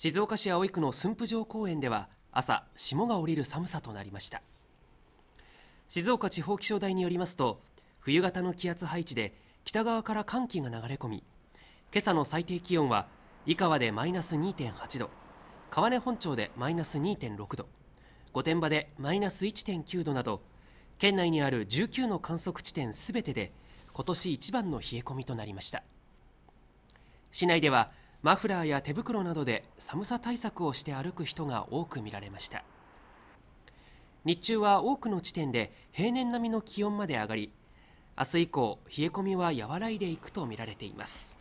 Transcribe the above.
静岡市葵区の駿府城公園では朝霜が降りる寒さとなりました静岡地方気象台によりますと冬型の気圧配置で北側から寒気が流れ込み今朝の最低気温は井川でマイナス2.8度川根本町でマイナス2.6度御殿場でマイナス1.9度など県内にある19の観測地点すべてで今年一番の冷え込みとなりました市内ではマフラーや手袋などで寒さ対策をして歩く人が多く見られました日中は多くの地点で平年並みの気温まで上がり明日以降冷え込みは和らいでいくと見られています